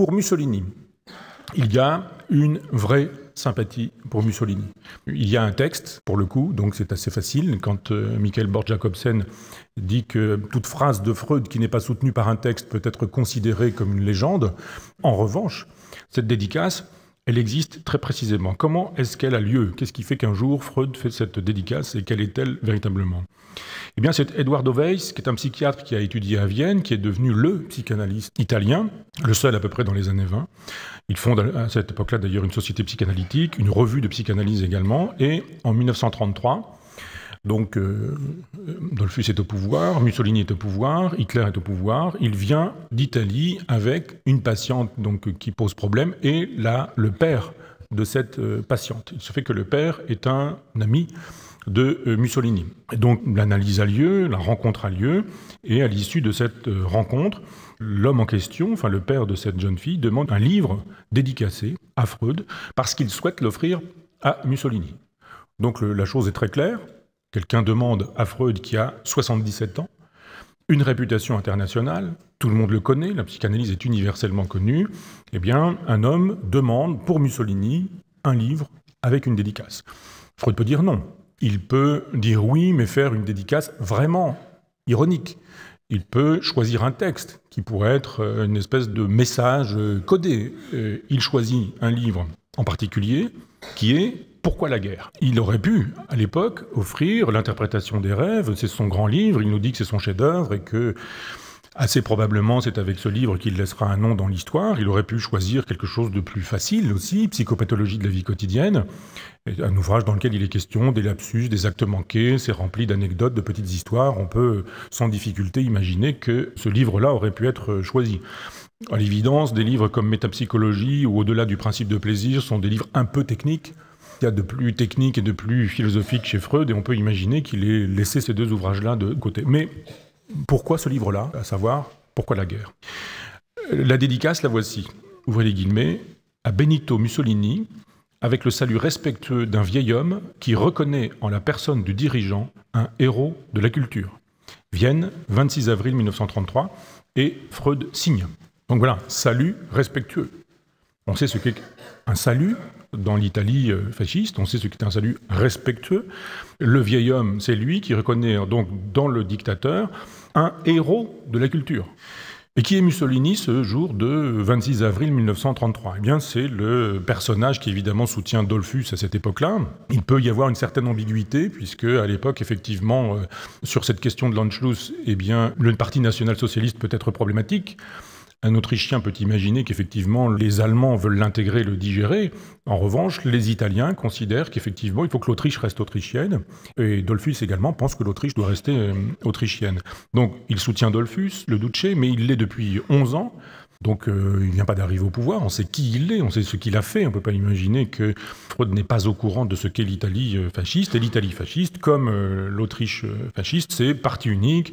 pour Mussolini. Il y a une vraie sympathie pour Mussolini. Il y a un texte, pour le coup, donc c'est assez facile, quand euh, Michael Borg-Jacobsen dit que toute phrase de Freud qui n'est pas soutenue par un texte peut être considérée comme une légende. En revanche, cette dédicace, elle existe très précisément. Comment est-ce qu'elle a lieu Qu'est-ce qui fait qu'un jour Freud fait cette dédicace et quelle est-elle véritablement Eh bien, c'est Eduardo Weiss, qui est un psychiatre qui a étudié à Vienne, qui est devenu le psychanalyste italien, le seul à peu près dans les années 20. Il fonde à cette époque-là d'ailleurs une société psychanalytique, une revue de psychanalyse également, et en 1933, donc euh, euh, Dolphus est au pouvoir, Mussolini est au pouvoir, Hitler est au pouvoir. Il vient d'Italie avec une patiente donc, qui pose problème et là, le père de cette euh, patiente. Il se fait que le père est un ami de Mussolini. Et donc l'analyse a lieu, la rencontre a lieu, et à l'issue de cette rencontre, l'homme en question, enfin le père de cette jeune fille, demande un livre dédicacé à Freud parce qu'il souhaite l'offrir à Mussolini. Donc la chose est très claire, Quelqu'un demande à Freud, qui a 77 ans, une réputation internationale, tout le monde le connaît, la psychanalyse est universellement connue, eh bien, un homme demande pour Mussolini un livre avec une dédicace. Freud peut dire non. Il peut dire oui, mais faire une dédicace vraiment ironique. Il peut choisir un texte qui pourrait être euh, une espèce de message euh, codé. Euh, il choisit un livre en particulier qui est pourquoi la guerre Il aurait pu, à l'époque, offrir l'interprétation des rêves, c'est son grand livre, il nous dit que c'est son chef-d'œuvre et que assez probablement c'est avec ce livre qu'il laissera un nom dans l'histoire, il aurait pu choisir quelque chose de plus facile aussi, Psychopathologie de la vie quotidienne, un ouvrage dans lequel il est question des lapsus, des actes manqués, c'est rempli d'anecdotes, de petites histoires, on peut sans difficulté imaginer que ce livre-là aurait pu être choisi. À l'évidence, des livres comme Métapsychologie ou Au-delà du principe de plaisir sont des livres un peu techniques, il y a de plus technique et de plus philosophique chez Freud, et on peut imaginer qu'il ait laissé ces deux ouvrages-là de côté. Mais pourquoi ce livre-là, à savoir pourquoi la guerre La dédicace, la voici. Ouvrez les guillemets à Benito Mussolini avec le salut respectueux d'un vieil homme qui reconnaît en la personne du dirigeant un héros de la culture. Vienne, 26 avril 1933, et Freud signe. Donc voilà, salut respectueux. On sait ce qu'est un salut, dans l'Italie euh, fasciste. On sait ce qui est un salut respectueux. Le vieil homme, c'est lui qui reconnaît donc dans le dictateur un héros de la culture. Et qui est Mussolini ce jour de 26 avril 1933 Eh bien, c'est le personnage qui évidemment soutient Dolfus à cette époque-là. Il peut y avoir une certaine ambiguïté puisque à l'époque, effectivement, euh, sur cette question de l'Anschluss, eh bien, le Parti national-socialiste peut être problématique. Un Autrichien peut imaginer qu'effectivement les Allemands veulent l'intégrer, le digérer. En revanche, les Italiens considèrent qu'effectivement il faut que l'Autriche reste autrichienne. Et Dolphus également pense que l'Autriche doit rester euh, autrichienne. Donc il soutient Dolphus, le Duce, mais il l'est depuis 11 ans. Donc euh, il ne vient pas d'arriver au pouvoir, on sait qui il est, on sait ce qu'il a fait, on ne peut pas imaginer que Freud n'est pas au courant de ce qu'est l'Italie euh, fasciste. Et l'Italie fasciste, comme l'Autriche fasciste, c'est parti unique,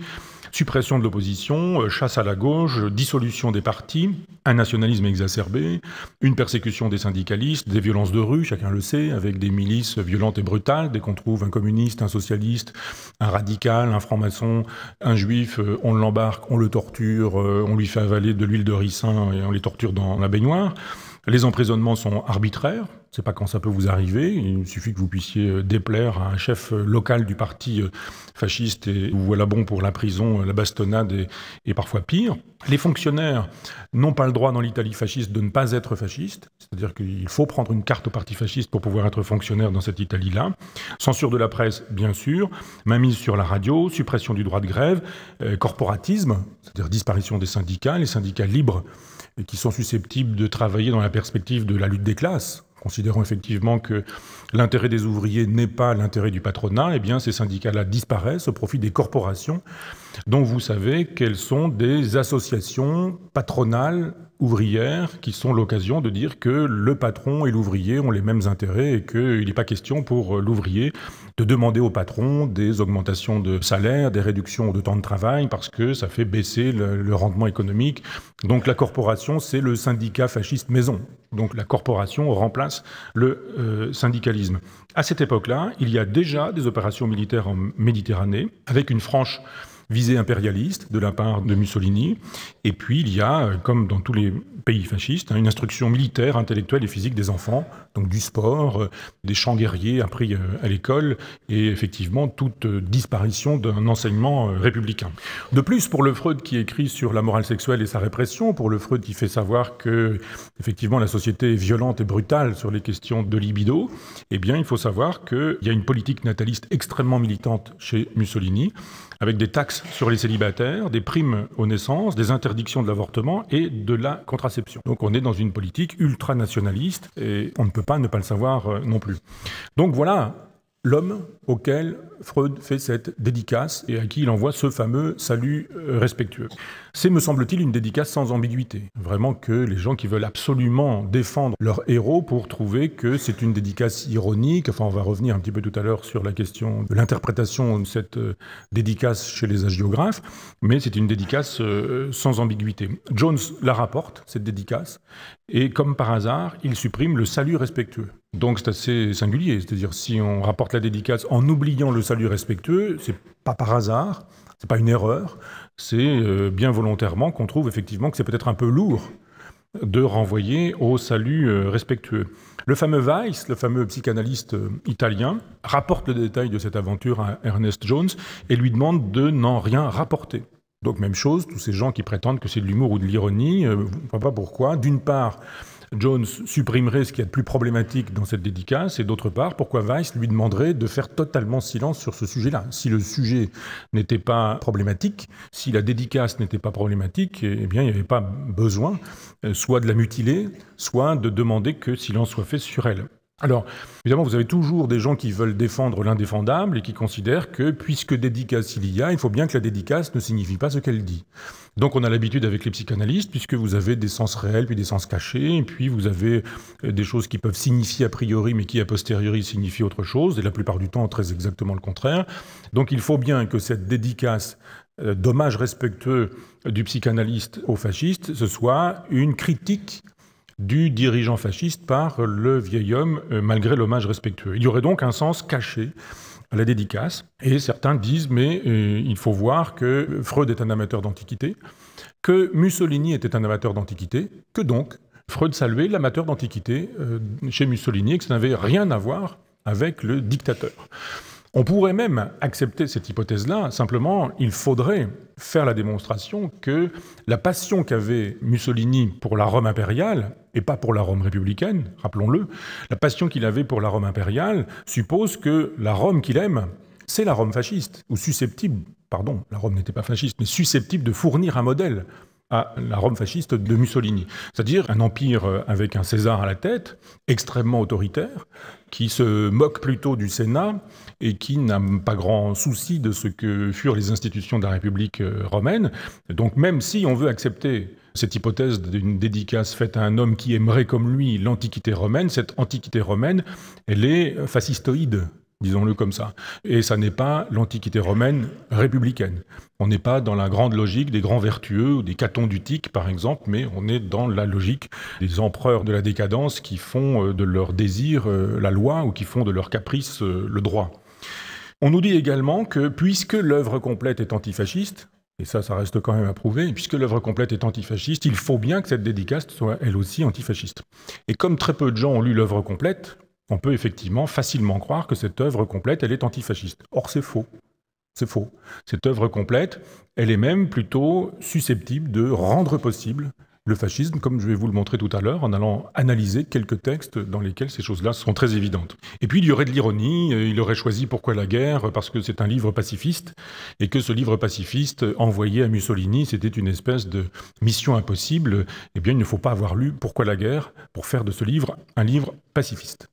Suppression de l'opposition, euh, chasse à la gauche, dissolution des partis, un nationalisme exacerbé, une persécution des syndicalistes, des violences de rue, chacun le sait, avec des milices violentes et brutales. Dès qu'on trouve un communiste, un socialiste, un radical, un franc-maçon, un juif, euh, on l'embarque, on le torture, euh, on lui fait avaler de l'huile de ricin et on les torture dans la baignoire. Les emprisonnements sont arbitraires, c'est pas quand ça peut vous arriver. Il suffit que vous puissiez euh, déplaire à un chef euh, local du parti euh, fasciste et vous voilà bon pour la prison, la bastonnade et, parfois pire. Les fonctionnaires n'ont pas le droit dans l'Italie fasciste de ne pas être fasciste. C'est-à-dire qu'il faut prendre une carte au parti fasciste pour pouvoir être fonctionnaire dans cette Italie-là. Censure de la presse, bien sûr. Mainmise sur la radio, suppression du droit de grève, corporatisme, c'est-à-dire disparition des syndicats, les syndicats libres qui sont susceptibles de travailler dans la perspective de la lutte des classes Considérons effectivement que l'intérêt des ouvriers n'est pas l'intérêt du patronat, eh bien ces syndicats-là disparaissent au profit des corporations, dont vous savez qu'elles sont des associations patronales ouvrières qui sont l'occasion de dire que le patron et l'ouvrier ont les mêmes intérêts et qu'il n'est pas question pour l'ouvrier de demander au patron des augmentations de salaire, des réductions de temps de travail, parce que ça fait baisser le, rendement économique. Donc la corporation, c'est le syndicat fasciste maison. Donc la corporation remplace le euh, syndicalisme. À cette époque-là, il y a déjà des opérations militaires en Méditerranée, avec une franche visée impérialiste de la part de Mussolini. Et puis il y a, euh, comme dans tous les pays fascistes, hein, une instruction militaire, intellectuelle et physique des enfants, donc du sport, euh, des chants guerriers appris euh, à l'école, et effectivement toute disparition d'un enseignement républicain. De plus, pour le Freud qui écrit sur la morale sexuelle et sa répression, pour le Freud qui fait savoir que effectivement la société est violente et brutale sur les questions de libido, eh bien il faut savoir qu'il y a une politique nataliste extrêmement militante chez Mussolini, avec des taxes sur les célibataires, des primes aux naissances, des interdictions de l'avortement et de la contraception. Donc on est dans une politique ultranationaliste et on ne peut pas ne pas le savoir euh, non plus. Donc voilà l'homme auquel Freud fait cette dédicace et à qui il envoie ce fameux salut euh, respectueux. C'est, me semble-t-il, une dédicace sans ambiguïté. Vraiment que les gens qui veulent absolument défendre leur héros pour trouver que c'est une dédicace ironique, enfin on va revenir un petit peu tout à l'heure sur la question de l'interprétation de cette euh, dédicace chez les hagiographes, mais c'est une dédicace euh, sans ambiguïté. Jones la rapporte, cette dédicace, et comme par hasard, il supprime le salut respectueux. Donc c'est assez singulier, c'est-à-dire si on rapporte la dédicace en oubliant le salut respectueux, c'est pas par hasard, c'est pas une erreur, c'est euh, bien volontairement qu'on trouve effectivement que c'est peut-être un peu lourd de renvoyer au salut euh, respectueux. Le fameux Weiss, le fameux psychanalyste euh, italien, rapporte le détail de cette aventure à Ernest Jones et lui demande de n'en rien rapporter. Donc même chose, tous ces gens qui prétendent que c'est de l'humour ou de l'ironie, on ne voit pas pourquoi. D'une part, Jones supprimerait ce qui est de plus problématique dans cette dédicace, et d'autre part, pourquoi Weiss lui demanderait de faire totalement silence sur ce sujet-là Si le sujet n'était pas problématique, si la dédicace n'était pas problématique, eh bien, il n'y avait pas besoin euh, soit de la mutiler, soit de demander que silence soit fait sur elle. Alors, évidemment, vous avez toujours des gens qui veulent défendre l'indéfendable et qui considèrent que, puisque dédicace il y a, il faut bien que la dédicace ne signifie pas ce qu'elle dit. Donc, on a l'habitude avec les psychanalystes, puisque vous avez des sens réels, puis des sens cachés, puis vous avez euh, des choses qui peuvent signifier a priori, mais qui a posteriori signifient autre chose, et la plupart du temps, très exactement le contraire. Donc, il faut bien que cette dédicace euh, dommage respectueux du psychanalyste au fasciste, ce soit une critique du dirigeant fasciste par le vieil homme, euh, malgré l'hommage respectueux. Il y aurait donc un sens caché à la dédicace. Et certains disent, mais euh, il faut voir que Freud est un amateur d'antiquité, que Mussolini était un amateur d'antiquité, que donc Freud saluait l'amateur d'antiquité euh, chez Mussolini et que ça n'avait rien à voir avec le dictateur. On pourrait même accepter cette hypothèse-là, simplement il faudrait faire la démonstration que la passion qu'avait Mussolini pour la Rome impériale, et pas pour la Rome républicaine, rappelons-le, la passion qu'il avait pour la Rome impériale suppose que la Rome qu'il aime, c'est la Rome fasciste, ou susceptible, pardon, la Rome n'était pas fasciste, mais susceptible de fournir un modèle à la Rome fasciste de Mussolini, c'est-à-dire un empire euh, avec un César à la tête, extrêmement autoritaire, qui se moque plutôt du Sénat et qui n'a pas grand souci de ce que furent les institutions de la République euh, romaine. Donc même si on veut accepter cette hypothèse d'une dédicace faite à un homme qui aimerait comme lui l'Antiquité romaine, cette Antiquité romaine, elle est fascistoïde disons-le comme ça. Et ça n'est pas l'Antiquité romaine républicaine. On n'est pas dans la grande logique des grands vertueux ou des catons d'Utique, par exemple, mais on est dans la logique des empereurs de la décadence qui font euh, de leur désir euh, la loi ou qui font de leur caprice euh, le droit. On nous dit également que puisque l'œuvre complète est antifasciste, et ça, ça reste quand même à prouver, puisque l'œuvre complète est antifasciste, il faut bien que cette dédicace soit elle aussi antifasciste. Et comme très peu de gens ont lu l'œuvre complète, on peut effectivement facilement croire que cette œuvre complète, elle est antifasciste. Or, c'est faux. C'est faux. Cette œuvre complète, elle est même plutôt susceptible de rendre possible le fascisme, comme je vais vous le montrer tout à l'heure, en allant analyser quelques textes dans lesquels ces choses-là sont très évidentes. Et puis, il y aurait de l'ironie, euh, il aurait choisi Pourquoi la guerre euh, Parce que c'est un livre pacifiste, et que ce livre pacifiste envoyé à Mussolini, c'était une espèce de mission impossible. Eh bien, il ne faut pas avoir lu Pourquoi la guerre pour faire de ce livre un livre pacifiste.